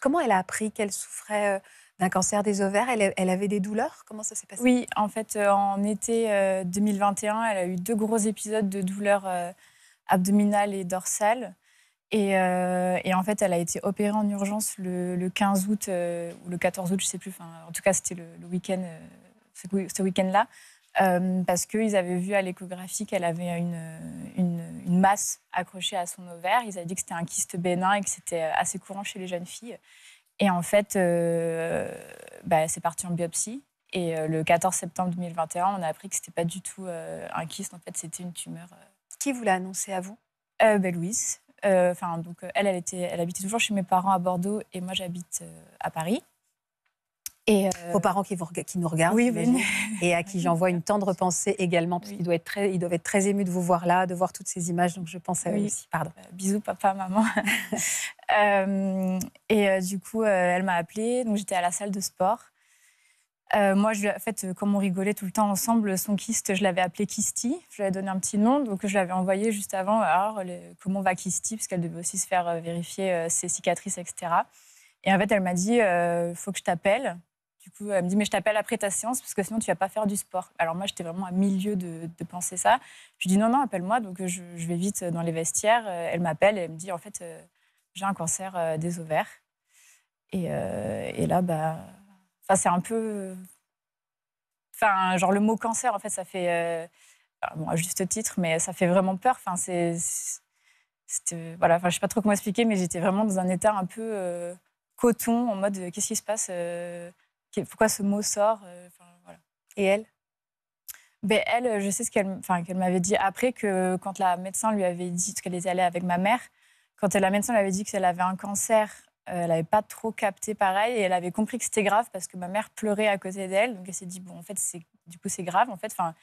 comment elle a appris qu'elle souffrait d'un cancer des ovaires elle, avait des douleurs Comment ça s'est passé Oui, en fait, en été 2021, elle a eu deux gros épisodes de douleurs abdominales et dorsales. Et, en fait, elle a été opérée en urgence le, 15 août ou le 14 août, je ne sais plus. Enfin, en tout cas, c'était le, week-end, ce, week-end-là, parce qu'ils avaient vu à l'échographie qu'elle avait une, une masse accrochée à son ovaire. Ils avaient dit que c'était un kyste bénin et que c'était euh, assez courant chez les jeunes filles. Et en fait, euh, bah, c'est parti en biopsie. Et euh, le 14 septembre 2021, on a appris que ce n'était pas du tout un kyste, en fait, c'était une tumeur. Qui vous l'a annoncé à vous bah, Louise. Enfin, donc, elle, elle, était, elle habitait toujours chez mes parents à Bordeaux et moi, j'habite à Paris. Euh, Aux parents qui, qui, nous regardent, et à qui j'envoie une tendre pensée également, parce qu'ils doivent être, très, doivent être très émus de vous voir là, de voir toutes ces images, donc je pense à eux aussi. Pardon. Euh, bisous papa, maman. Euh, et du coup, elle m'a appelée, donc j'étais à la salle de sport. moi, je, en fait, comme on rigolait tout le temps ensemble, son kyste, je l'avais appelé Kisti. Je lui avais donné un petit nom, donc je l'avais envoyé juste avant. Alors, comment va Kisti Parce qu'elle devait aussi se faire vérifier ses cicatrices, etc. Et en fait, elle m'a dit, il faut que je t'appelle elle me dit, mais je t'appelle après ta séance parce que sinon, tu vas pas faire du sport. Alors moi, j'étais vraiment à milieu de, penser ça. Je lui dis, non, non, appelle-moi. Donc, je, vais vite dans les vestiaires. Euh, elle m'appelle et elle me dit, en fait, euh, j'ai un cancer euh, des ovaires. Et, là, bah, c'est un peu... Enfin, genre le mot cancer, en fait, ça fait... bon, à juste titre, mais ça fait vraiment peur. Enfin, c'est... Voilà, enfin, je sais pas trop comment expliquer, mais j'étais vraiment dans un état un peu coton, en mode qu'est-ce qui se passe pourquoi ce mot sort euh, Et elle ben, Elle, euh, je sais ce qu'elle enfin, qu'elle m'avait dit après que quand la médecin lui avait dit, qu'elle allait allée avec ma mère, quand la médecin lui avait dit qu'elle avait un cancer, euh, elle n'avait pas trop capté pareil et elle avait compris que c'était grave parce que ma mère pleurait à côté d'elle. Donc elle s'est dit, bon, en fait, c'est, du coup, c'est grave. En fait, enfin,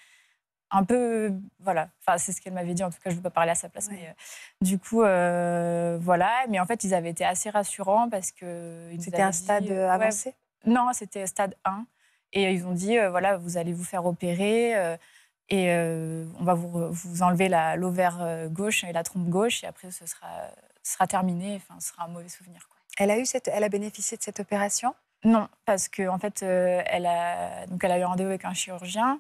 un peu, voilà, enfin, c'est ce qu'elle m'avait dit. En tout cas, je ne veux pas parler à sa place. Mais, du coup, voilà. Mais en fait, ils avaient été assez rassurants parce que. C'était un stade avancé non, c'était stade 1. Et euh, ils ont dit, euh, voilà, vous allez vous faire opérer euh, et on va vous, vous enlever l'ovaire gauche et la trompe gauche et après ce sera, terminé, enfin, ce sera un mauvais souvenir. Elle, a eu cette, elle a bénéficié de cette opération Non, parce qu'en en fait, elle, a, donc elle a eu rendez-vous avec un chirurgien,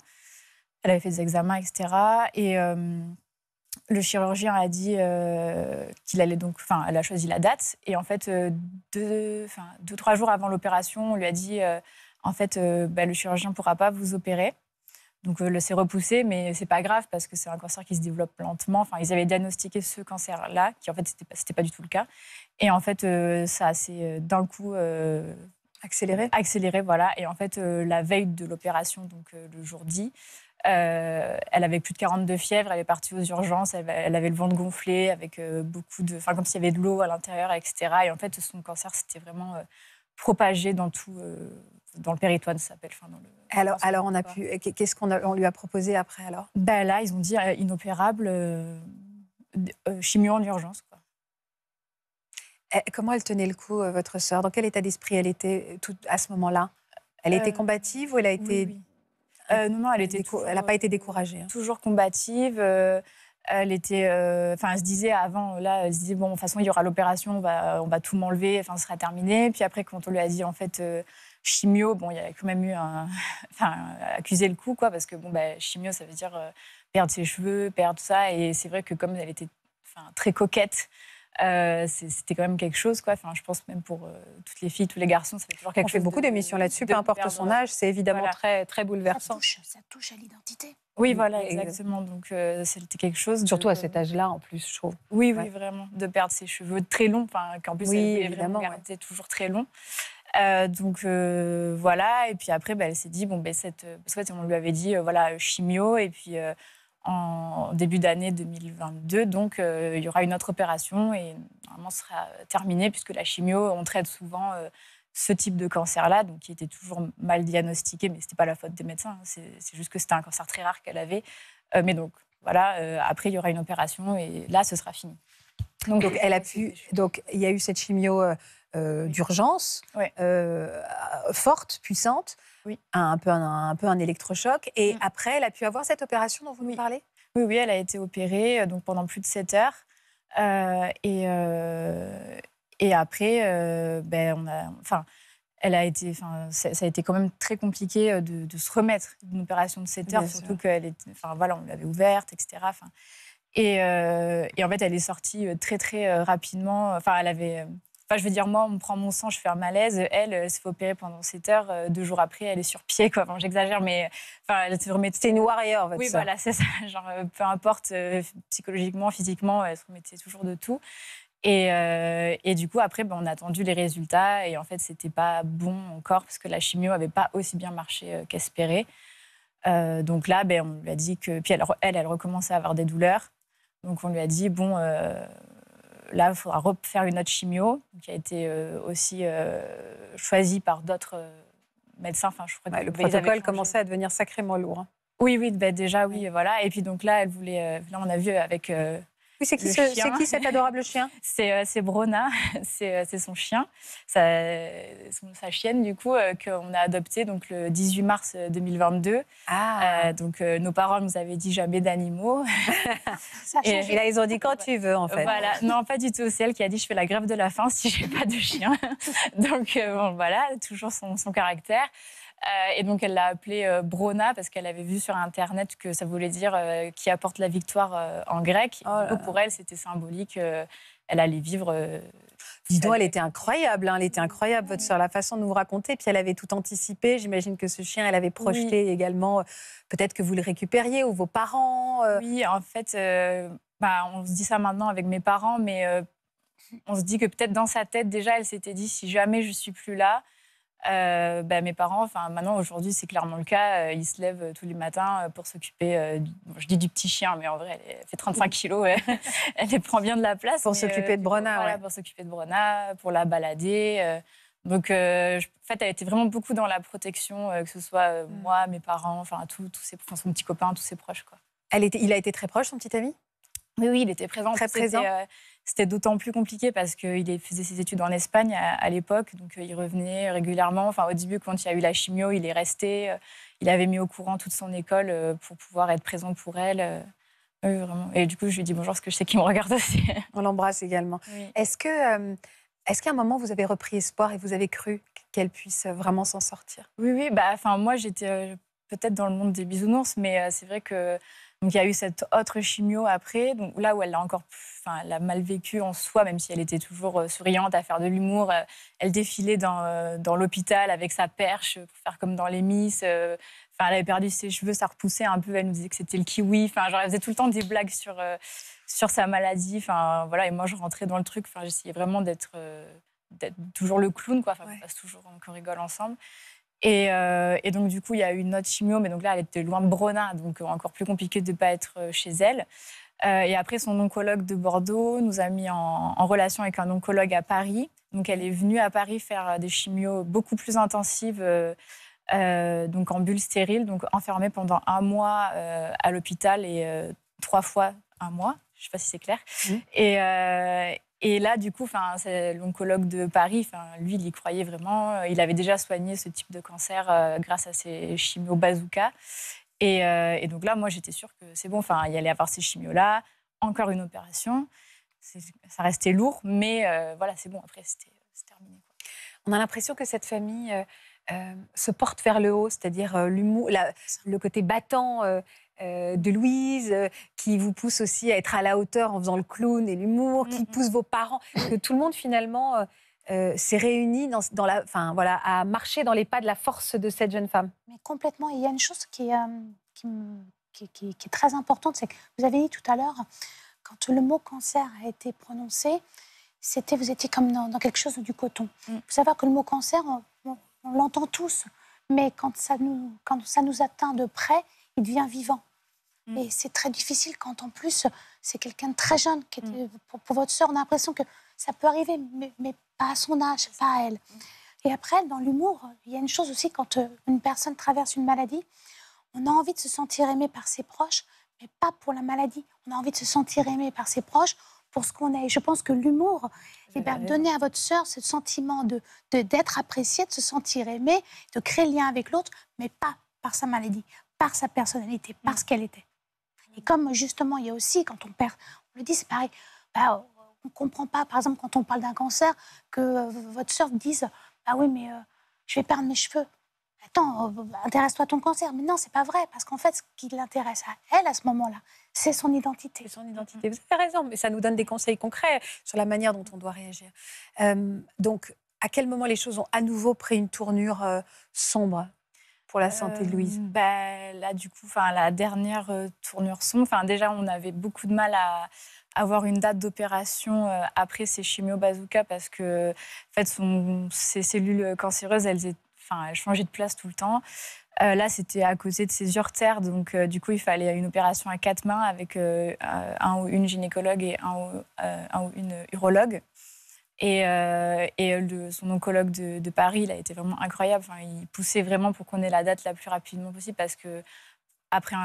elle avait fait des examens, etc. Et le chirurgien a dit euh, qu'il allait donc, enfin, elle a choisi la date. Et en fait, euh, deux, ou trois jours avant l'opération, on lui a dit, euh, en fait, bah, le chirurgien ne pourra pas vous opérer. Donc, le s'est repoussé, mais c'est pas grave parce que c'est un cancer qui se développe lentement. Enfin, ils avaient diagnostiqué ce cancer-là, qui en fait, c'était pas, pas du tout le cas. Et en fait, ça s'est d'un coup accéléré. Accéléré, voilà. Et en fait, la veille de l'opération, donc le jour dit, euh, elle avait plus de 42 fièvres, elle est partie aux urgences, elle, avait le ventre gonflé, avec euh, beaucoup de. comme s'il y avait de l'eau à l'intérieur, etc. Et en fait, son cancer s'était vraiment euh, propagé dans tout. dans le péritoine, ça s'appelle. alors, alors, on a pu. Qu'est-ce qu'on on lui a proposé après alors Ben là, ils ont dit inopérable, chimio en urgence. Quoi. Eh, comment elle tenait le coup, votre sœur Dans quel état d'esprit elle était tout, à ce moment-là Elle était combative ou elle a été euh, non, non, elle n'a pas euh, été découragée. Hein. Toujours combative. Euh, elle était, enfin, elle se disait avant, là, elle se disait bon, de toute façon, il y aura l'opération, on va, tout m'enlever, enfin, ce sera terminé. Puis après, quand on lui a dit en fait chimio, bon, il y a quand même eu un, enfin, accusé le coup, quoi, parce que bon, bah, chimio, ça veut dire perdre ses cheveux, perdre tout ça, et c'est vrai que comme elle était, enfin, très coquette, euh, c'était quand même quelque chose, quoi. Enfin, je pense même pour euh, toutes les filles, tous les garçons, ça fait toujours quelque fait beaucoup d'émissions là-dessus, peu importe son âge, c'est évidemment très, très bouleversant. Ça touche, à l'identité. Oui, mm, voilà, exactement. Donc, euh, c'était quelque chose. Surtout à cet âge-là, en plus, je trouve. Oui, oui, vraiment. De perdre ses cheveux très longs, enfin, qu'en plus, évidemment, toujours très long. donc voilà, et puis après, bah, elle s'est dit, bon, ben, cette. Parce on lui avait dit, voilà, chimio, et puis en début d'année 2022. Donc, euh, il y aura une autre opération et normalement, ce sera terminé puisque la chimio, on traite souvent euh, ce type de cancer-là, donc qui était toujours mal diagnostiqué, mais ce n'était pas la faute des médecins. Hein. C'est juste que c'était un cancer très rare qu'elle avait. Euh, mais donc, voilà, après, il y aura une opération et là, ce sera fini. Donc, donc elle a pu. Donc, il y a eu cette chimio euh, d'urgence, euh, euh, forte, puissante, oui. un, peu un, peu un électrochoc. Et mm. après, elle a pu avoir cette opération dont vous nous parlez Oui, oui, elle a été opérée donc, pendant plus de 7 heures. et, et après, ben, on a, enfin, elle a été, enfin, ça, a été quand même très compliqué de, se remettre d'une opération de 7 heures, surtout qu'elle est, enfin, voilà, on l'avait ouverte, etc. et, et, en fait, elle est sortie très, très rapidement. Enfin, elle avait Enfin, je veux dire, moi, on me prend mon sang, je fais un malaise. Elle, elle euh, se fait opérer pendant 7 heures. Euh, deux jours après, elle est sur pied. Quoi. Enfin, j'exagère, mais euh, enfin, elle se remet. C'était une warrior, votre Oui, voilà, c'est ça. Genre, peu importe, psychologiquement, physiquement, elle se remettait toujours de tout. Et, du coup, après, ben, on a attendu les résultats. Et en fait, c'était pas bon encore parce que la chimio n'avait pas aussi bien marché qu'espéré. donc là, ben, on lui a dit que. Puis elle, elle, elle recommençait à avoir des douleurs. Donc on lui a dit, bon, là, il faudra refaire une autre chimio qui a été euh, aussi euh, choisie par d'autres euh, médecins. Enfin, je crois le protocole commençait à devenir sacrément lourd. Hein. Oui, oui, ben déjà, oui, voilà. Et puis donc là, elle voulait, là, on a vu avec c'est qui, cet adorable chien euh, C'est Brona, euh, c'est son chien, sa, chienne du coup, euh, qu'on a adoptée donc, le 18 mars 2022. Ah. donc nos parents nous avaient dit jamais d'animaux. et, là ils ont dit quand tu veux en fait. non pas du tout, c'est elle qui a dit je fais la grève de la faim si j'ai pas de chien. donc bon, voilà, toujours son caractère. Euh, et donc elle l'a appelée euh, Brona parce qu'elle avait vu sur Internet que ça voulait dire euh, qui apporte la victoire en grec. Oh pour elle, c'était symbolique. elle allait vivre. Dis donc, elle était incroyable, hein, elle était incroyable, votre sœur, la façon de nous raconter. Puis elle avait tout anticipé. J'imagine que ce chien, elle avait projeté également, peut-être que vous le récupériez ou vos parents. Oui, en fait, bah, on se dit ça maintenant avec mes parents, mais on se dit que peut-être dans sa tête, déjà, elle s'était dit si jamais je suis plus là, euh, bah, mes parents, enfin maintenant aujourd'hui c'est clairement le cas, euh, ils se lèvent euh, tous les matins pour s'occuper, je dis du petit chien, mais en vrai elle, fait 35 kilos, elle, prend bien de la place. Pour s'occuper de Brona. ouais. pour s'occuper de Brona, pour la balader. donc en fait elle était vraiment beaucoup dans la protection, que ce soit mm. moi, mes parents, enfin tous ses, enfin, son petit copain, tous ses proches. Quoi. Elle était, il a été très proche son petit ami oui, oui, il était présent. Très présent. C'était d'autant plus compliqué parce qu'il faisait ses études en Espagne à, l'époque, donc euh, il revenait régulièrement. Enfin, au début, quand il y a eu la chimio, il est resté. Euh, il avait mis au courant toute son école euh, pour pouvoir être présent pour elle. vraiment. Et du coup, je lui dis bonjour parce que je sais qu'il me regarde aussi. On l'embrasse également. Est-ce que est-ce qu'à un moment, vous avez repris espoir et vous avez cru qu'elle puisse vraiment s'en sortir Oui, oui. Bah, enfin, moi, j'étais peut-être dans le monde des bisounours, mais c'est vrai que donc il y a eu cette autre chimio après, donc là où elle l'a encore, enfin, a mal vécu en soi, même si elle était toujours euh, souriante à faire de l'humour. Euh, elle défilait euh, dans, l'hôpital avec sa perche pour faire comme dans les Miss. Enfin, elle avait perdu ses cheveux, ça repoussait un peu. Elle nous disait que c'était le kiwi. Enfin, elle faisait tout le temps des blagues sur sur sa maladie. Enfin, voilà. Et moi, je rentrais dans le truc. Enfin, j'essayais vraiment d'être toujours le clown, quoi. Enfin, on passe toujours, qu'on rigole ensemble. Euh, et, donc, du coup, il y a eu une autre chimio, mais donc là, elle était loin de Brona, donc euh, encore plus compliqué de ne pas être euh, chez elle. et après, son oncologue de Bordeaux nous a mis en, relation avec un oncologue à Paris. Donc, elle est venue à Paris faire des chimios beaucoup plus intensives, donc en bulle stérile, donc enfermée pendant un mois à l'hôpital et trois fois un mois. Je ne sais pas si c'est clair. Mmh. Et, et là, du coup, c'est l'oncologue de Paris, lui, il y croyait vraiment. Euh, il avait déjà soigné ce type de cancer euh, grâce à ses chimios bazooka. Euh, et, donc là, moi, j'étais sûre que c'est bon. Enfin, il allait avoir ces chimios-là, encore une opération. Ça restait lourd, mais voilà, c'est bon. Après, c'était terminé. On a l'impression que cette famille se porte vers le haut, c'est-à-dire le côté battant euh, de Louise, euh, qui vous pousse aussi à être à la hauteur en faisant le clown et l'humour, qui pousse vos parents, que tout le monde finalement euh, s'est réuni dans, la, voilà, à marcher dans les pas de la force de cette jeune femme. Mais complètement, il y a une chose qui, est très importante, c'est que vous avez dit tout à l'heure, quand le mot cancer a été prononcé, c'était vous étiez comme dans, quelque chose du coton. Mm. Vous savez que le mot cancer, on, l'entend tous, mais quand quand ça nous atteint de près, il devient vivant. Mm. Et c'est très difficile quand en plus c'est quelqu'un de très jeune. Qui mm. pour, votre sœur, on a l'impression que ça peut arriver, mais, pas à son âge, pas à elle. Et après, dans l'humour, il y a une chose aussi, quand euh, une personne traverse une maladie, on a envie de se sentir aimé par ses proches, mais pas pour la maladie. On a envie de se sentir aimé par ses proches pour ce qu'on est. Et je pense que l'humour, eh ben, donner à votre sœur ce sentiment d'être apprécié, de se sentir aimé, de créer lien avec l'autre, mais pas par sa maladie par sa personnalité, par mm. ce qu'elle était. Et comme justement, il y a aussi, quand on perd, on le dit, c'est pareil, bah, on ne comprend pas, par exemple, quand on parle d'un cancer, que votre soeur dise Ah oui, mais euh, je vais perdre mes cheveux. Attends, euh, intéresse-toi à ton cancer. Mais non, c'est pas vrai, parce qu'en fait, ce qui l'intéresse à elle à ce moment-là, c'est son identité. C'est son identité. Vous avez raison, mais ça nous donne des conseils concrets sur la manière dont on doit réagir. Euh, donc, à quel moment les choses ont à nouveau pris une tournure sombre pour la santé, de Louise euh, bah, Là, du coup, la dernière euh, tournure son. enfin, déjà, on avait beaucoup de mal à avoir une date d'opération euh, après ces chimio bazooka parce que en fait, son, cellules cancéreuses, elles, enfin, changeaient de place tout le temps. là, c'était à cause de ces urtères, donc du coup, il fallait une opération à quatre mains avec un ou une gynécologue et un ou une urologue. Et, euh, euh, son oncologue de, Paris, il a été vraiment incroyable. il poussait vraiment pour qu'on ait la date la plus rapidement possible parce que après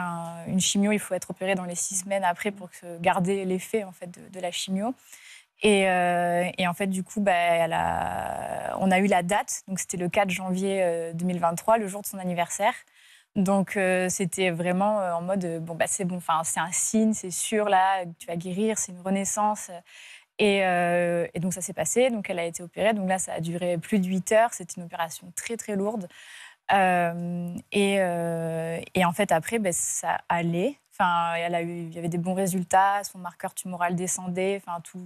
une chimio, il faut être opéré dans les six semaines après pour garder l'effet en fait de, la chimio. Euh, et, en fait, du coup, bah, on a eu la date. Donc, c'était le 4 janvier 2023, le jour de son anniversaire. Donc, c'était vraiment en mode bon, bah, c'est bon, c'est un signe, c'est sûr, là, tu vas guérir, c'est une renaissance. Euh, et, donc ça s'est passé, donc elle a été opérée. Donc là, ça a duré plus de 8 heures. C'était une opération très très lourde. Euh, euh, et, en fait, après, ben, ça allait. Enfin, elle a il y avait des bons résultats, son marqueur tumoral descendait, enfin, tout,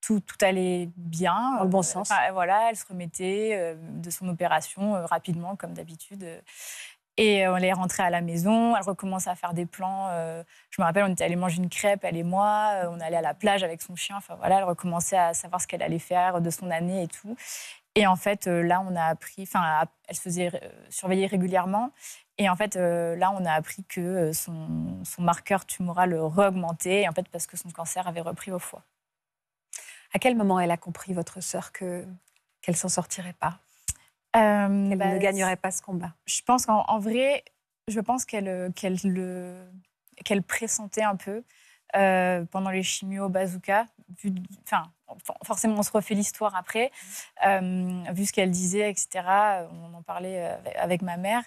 tout, allait bien. Dans bon sens. voilà, elle se remettait de son opération rapidement, comme d'habitude. Et on est rentrée à la maison, elle recommence à faire des plans. Euh, je me rappelle, on était allé manger une crêpe, elle et moi. Euh, on allait à la plage avec son chien. Enfin voilà, elle recommençait à savoir ce qu'elle allait faire de son année et tout. Et en fait, euh, là, on a appris. Enfin, elle se faisait surveiller régulièrement. Et en fait, là, on a appris que son, son marqueur tumoral augmentait, en fait, parce que son cancer avait repris au foie. À quel moment elle a compris, votre sœur, que qu'elle s'en sortirait pas euh, ne bah, gagnerait pas ce combat. Je pense qu'en vrai, je pense qu'elle euh, qu'elle le qu'elle pressentait un peu euh, pendant les chimios bazooka. enfin, forcément, on se refait l'histoire après. Mm. Euh, vu ce qu'elle disait, etc. On en parlait avec ma mère.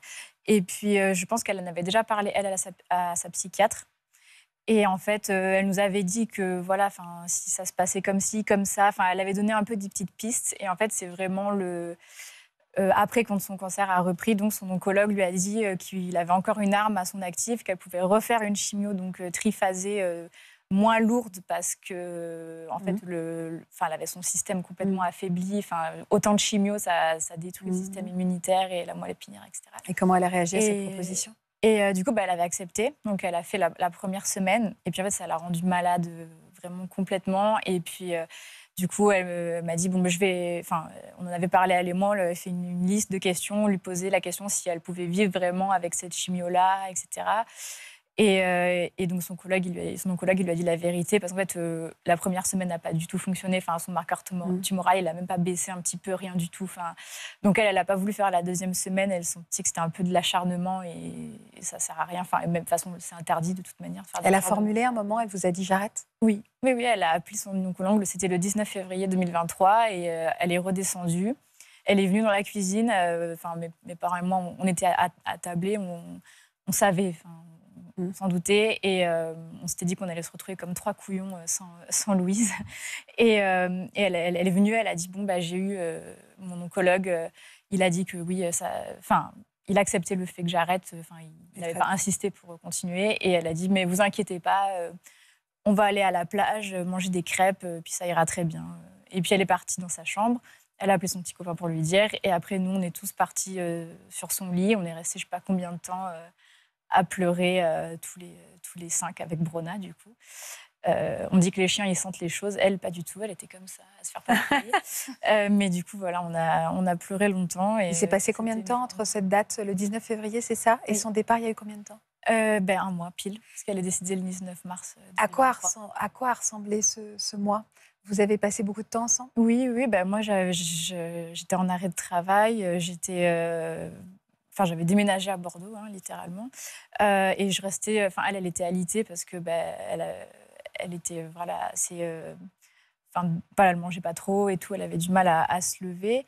Et puis, je pense qu'elle en avait déjà parlé elle à sa, psychiatre. Et en fait, elle nous avait dit que voilà, enfin, si ça se passait comme ci, comme ça, enfin, elle avait donné un peu des petites pistes. Et en fait, c'est vraiment le, euh, après, quand son cancer a repris, donc son oncologue lui a dit euh, qu'il avait encore une arme à son actif, qu'elle pouvait refaire une chimio donc euh, triphasée moins lourde parce que en fait mmh. le, enfin, elle avait son système complètement mmh. affaibli. Enfin, autant de chimio, ça, ça détruit le système mmh. immunitaire et la moelle épinière, etc. Et comment elle a réagi à cette proposition Et du coup, bah, elle avait accepté. Donc, elle a fait la, première semaine. Et puis en fait, ça l'a rendue malade vraiment complètement. Et puis du coup, euh, elle m'a dit, bon, bah, je vais... Enfin, euh, on en avait parlé à l'aimant, elle avait fait une, liste de questions, lui poser la question si elle pouvait vivre vraiment avec cette chimio-là, etc. Euh, et, donc son, collègue, il son oncologue il lui a dit la vérité parce qu'en fait euh, la première semaine n'a pas du tout fonctionné. Enfin son marqueur tumoral mm. il n'a même pas baissé un petit peu, rien du tout. Enfin donc elle elle n'a pas voulu faire la deuxième semaine. Elle sentit que c'était un peu de l'acharnement et, ça ça sert à rien. Enfin même de toute façon c'est interdit de toute manière. De faire elle a formulé un moment. Elle vous a dit j'arrête. Oui mais oui elle a appelé son oncologue. C'était le 19 février 2023 et euh, elle est redescendue. Elle est venue dans la cuisine. Enfin mes, mes, parents et moi on était attablés. On, on savait. Mm. sans douter, Et euh, on s'était dit qu'on allait se retrouver comme trois couillons euh, sans, Louise. Et, euh, elle, est venue, elle a dit Bon, bah, j'ai eu mon oncologue, il a dit que oui, ça. Enfin, il acceptait le fait que j'arrête, enfin, il n'avait pas insisté pour continuer. Et elle a dit Mais vous inquiétez pas, on va aller à la plage, manger des crêpes, puis ça ira très bien. Et puis elle est partie dans sa chambre. Elle a appelé son petit copain pour lui dire. Et après, nous, on est tous partis sur son lit. On est restés, je ne sais pas combien de temps, à pleurer euh, tous, les, euh, tous les cinq avec Brona, du coup. Euh, on dit que les chiens, ils sentent les choses. Elle, pas du tout. Elle était comme ça, à se faire pas euh, mais du coup, voilà, on a, on a pleuré longtemps. Et il s'est passé combien de temps entre cette date, le 19 février, c'est ça, et son départ, il y a eu combien de temps ben, Un mois pile, parce qu'elle est décidée le 19 mars. À quoi, à quoi ressemblait ce, ce mois vous avez passé beaucoup de temps ensemble Oui, oui. Ben moi, j'étais en arrêt de travail. J'étais Enfin, j'avais déménagé à Bordeaux, hein, littéralement. Euh, et je restais. Enfin, elle, elle était alitée parce que ben, elle, euh, elle, était voilà, c'est... Euh, enfin, pas elle mangeait pas trop et tout. Elle avait du mal à, se lever.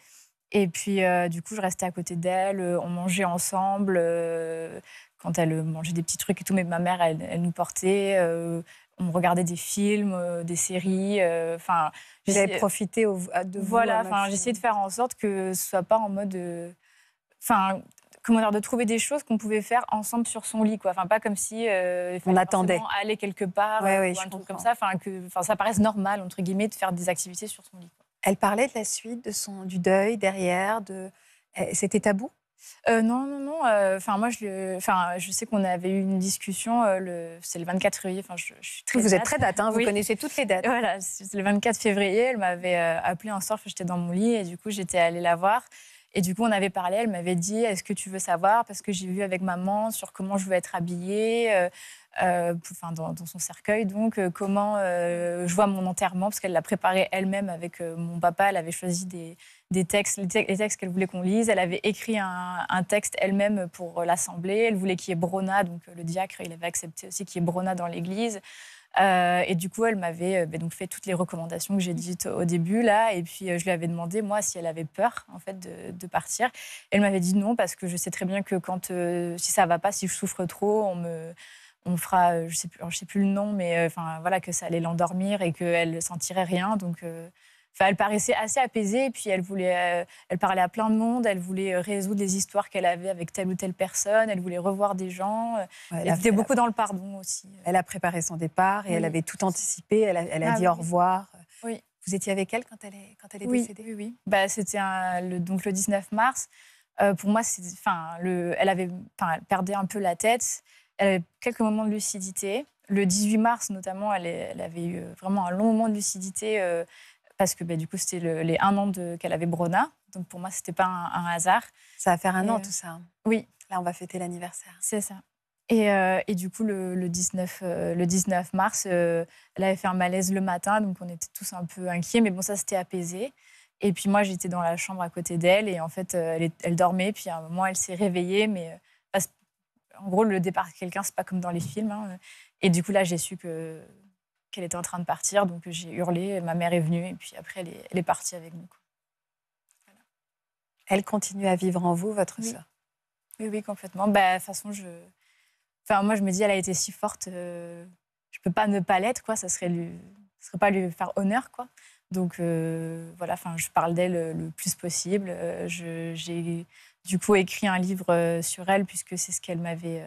Et puis, du coup, je restais à côté d'elle. On mangeait ensemble quand elle mangeait des petits trucs et tout. Mais ma mère, elle, elle nous portait. on regardait des films, des séries. Enfin, j'avais profité de Voilà. Enfin, j'essayais de faire en sorte que ce soit pas en mode. Enfin, comment de trouver des choses qu'on pouvait faire ensemble sur son lit, quoi. Enfin, pas comme si euh, on attendait aller quelque part euh, un truc comme ça. Enfin, enfin, ça paraisse normal entre guillemets de faire des activités sur son lit. Elle parlait de la suite, de son, du deuil derrière, de eh, c'était tabou. Euh, non, non, non. Enfin, moi, je, enfin, je sais qu'on avait eu une discussion. le, c'est le 24 février. Enfin, je, suis très Vous êtes très date. Hein, vous connaissez toutes les dates. Voilà, c'est le 24 février. Elle m'avait appelé en soir. J'étais dans mon lit et du coup, j'étais allée la voir. Et du coup, on avait parlé, elle m'avait dit, est-ce que tu veux savoir Parce que j'ai vu avec maman sur comment je veux être habillée, euh, euh, enfin, dans, son cercueil, donc euh, comment je vois mon enterrement, parce qu'elle l'a préparé elle-même avec mon papa, elle avait choisi des, des textes, les, textes qu'elle voulait qu'on lise, elle avait écrit un, un texte elle-même pour l'assemblée, elle voulait qu'il y ait Brona, donc le diacre, il avait accepté aussi qu'il y ait Brona dans l'église. Euh, et du coup, elle m'avait euh, ben, donc fait toutes les recommandations que j'ai dites au début là. Et puis, euh, je lui avais demandé moi si elle avait peur en fait de, partir. Elle m'avait dit non parce que je sais très bien que quand si ça va pas, si je souffre trop, on me on fera, je sais plus, je sais plus le nom, mais enfin voilà que ça allait l'endormir et qu'elle ne sentirait rien. Donc elle paraissait assez apaisée, et puis elle voulait, euh, elle parlait à plein de monde, elle voulait euh, résoudre les histoires qu'elle avait avec telle ou telle personne, elle voulait revoir des gens. Euh, elle, était beaucoup dans le pardon aussi. Elle a préparé son départ et elle avait tout anticipé. Elle a, ah dit au revoir. Oui. Vous étiez avec elle quand elle est, quand elle est oui, décédée Oui, oui. Bah, c'était le, donc le 19 mars. pour moi, enfin, elle avait, elle perdait un peu la tête. Elle avait quelques moments de lucidité. Le 18 mars, notamment, elle, avait eu vraiment un long moment de lucidité parce que bah, du coup, c'était les un an qu'elle avait Brona. Donc pour moi, c'était pas un, hasard. Ça va faire un an euh, tout ça. Hein. Oui. Là, on va fêter l'anniversaire. C'est ça. Et, euh, et, du coup, le, le 19, euh, le 19 mars, elle avait fait un malaise le matin, donc on était tous un peu inquiets, mais bon, ça s'était apaisé. Et puis moi, j'étais dans la chambre à côté d'elle, et en fait, elle, elle, dormait, puis à un moment, elle s'est réveillée, mais en gros, le départ de quelqu'un, c'est pas comme dans les films. Hein. Et du coup, là, j'ai su que qu'elle était en train de partir. Donc j'ai hurlé, ma mère est venue et puis après elle est, partie avec nous. Elle continue à vivre en vous, votre soeur Oui, oui, complètement. Bah, de toute façon, je... Enfin, moi je me dis, elle a été si forte, euh, je ne peux pas ne pas l'être, quoi. Ça serait lui... serait pas lui faire honneur, quoi. Donc euh, voilà, enfin, je parle d'elle euh, le plus possible. j'ai du coup écrit un livre sur elle puisque c'est ce qu'elle m'avait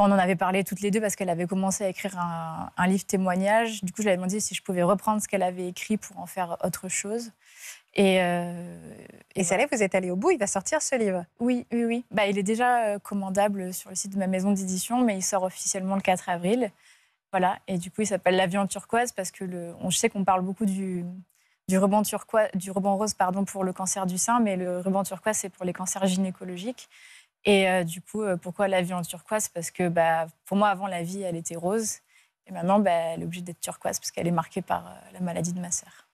on en avait parlé toutes les deux parce qu'elle avait commencé à écrire un, livre témoignage. Du coup, je lui avais demandé si je pouvais reprendre ce qu'elle avait écrit pour en faire autre chose. Et, euh, et, vous êtes allé au bout, il va sortir ce livre. Oui, oui, oui. Bah, il est déjà euh, commandable sur le site de ma maison d'édition, mais il sort officiellement le 4 avril. Voilà, et du coup, il s'appelle La turquoise parce que on, je sais qu'on parle beaucoup du, du ruban, turquoise, du ruban rose pardon, pour le cancer du sein, mais le ruban turquoise, c'est pour les cancers gynécologiques. Et euh, du coup, euh, pourquoi la vie en turquoise Parce que bah, pour moi, avant, la vie, elle était rose. Et maintenant, bah, elle est obligée d'être turquoise parce qu'elle est marquée par euh, la maladie de ma sœur.